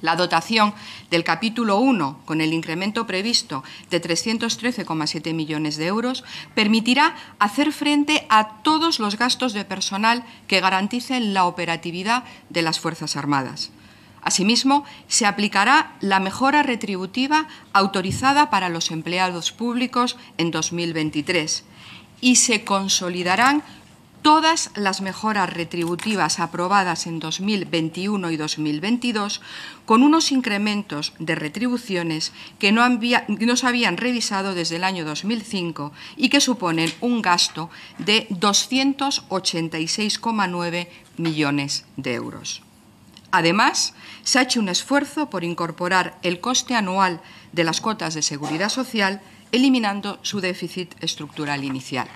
La dotación del capítulo 1, con el incremento previsto de 313,7 millones de euros, permitirá hacer frente a todos los gastos de personal que garanticen la operatividad de las Fuerzas Armadas. Asimismo, se aplicará la mejora retributiva autorizada para los empleados públicos en 2023 y se consolidarán Todas las mejoras retributivas aprobadas en 2021 y 2022, con unos incrementos de retribuciones que no, se habían revisado desde el año 2005 y que suponen un gasto de 286,9 millones de euros. Además, se ha hecho un esfuerzo por incorporar el coste anual de las cuotas de seguridad social, eliminando su déficit estructural inicial.